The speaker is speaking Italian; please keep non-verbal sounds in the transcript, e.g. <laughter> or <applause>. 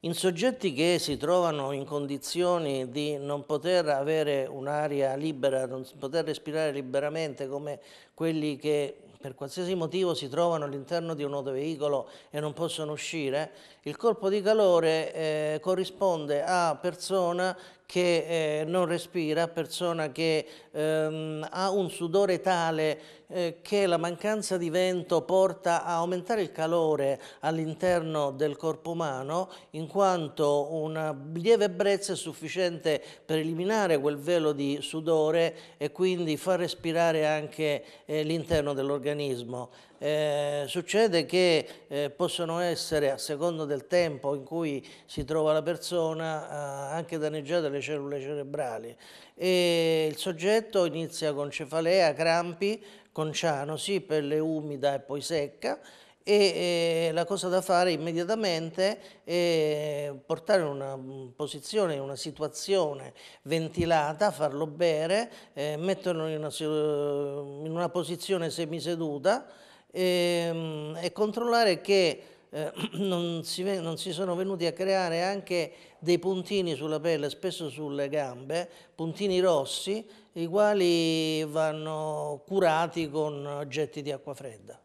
in soggetti che si trovano in condizioni di non poter avere un'aria libera, non poter respirare liberamente come quelli che per qualsiasi motivo si trovano all'interno di un autoveicolo e non possono uscire, il corpo di calore eh, corrisponde a persona che eh, non respira, persona che ehm, ha un sudore tale eh, che la mancanza di vento porta a aumentare il calore all'interno del corpo umano, in quanto una lieve brezza è sufficiente per eliminare quel velo di sudore e quindi far respirare anche eh, l'interno dell'organismo eh, succede che eh, possono essere, a seconda del tempo in cui si trova la persona, eh, anche danneggiate le cellule cerebrali e il soggetto inizia con cefalea, crampi, con cianosi, pelle umida e poi secca e eh, la cosa da fare immediatamente è portare in una mm, posizione, in una situazione ventilata, farlo bere, eh, metterlo in una, eh, in una posizione semiseduta e, ehm, e controllare che eh, <clears throat> non, si, non, si, sono venuti a creare anche dei puntini sulla pelle, spesso sulle gambe, puntini rossi, i quali vanno curati con oggetti di acqua fredda.